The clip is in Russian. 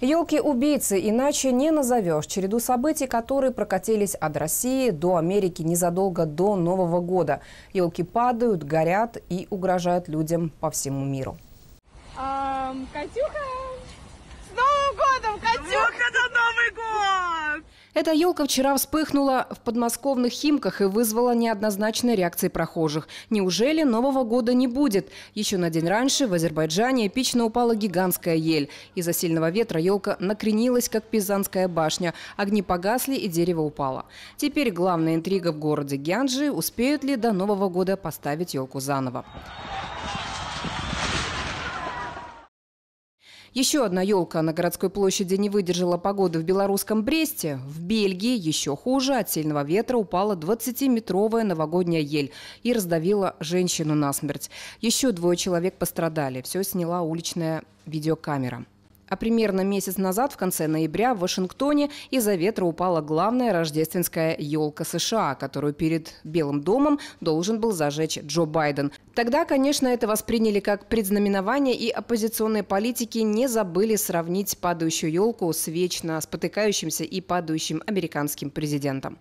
Елки-убийцы, иначе не назовешь. Череду событий, которые прокатились от России до Америки незадолго до Нового года. Елки падают, горят и угрожают людям по всему миру. Катюха! Эта елка вчера вспыхнула в подмосковных Химках и вызвала неоднозначные реакции прохожих. Неужели Нового года не будет? Еще на день раньше в Азербайджане эпично упала гигантская ель. Из-за сильного ветра елка накренилась, как пизанская башня. Огни погасли и дерево упало. Теперь главная интрига в городе Гянджи – успеют ли до Нового года поставить елку заново. Еще одна елка на городской площади не выдержала погоды в белорусском Бресте. В Бельгии еще хуже. От сильного ветра упала 20-метровая новогодняя ель и раздавила женщину насмерть. Еще двое человек пострадали. Все сняла уличная видеокамера. А примерно месяц назад, в конце ноября, в Вашингтоне из-за ветра упала главная рождественская елка США, которую перед Белым домом должен был зажечь Джо Байден. Тогда, конечно, это восприняли как предзнаменование, и оппозиционные политики не забыли сравнить падающую елку с вечно спотыкающимся и падающим американским президентом.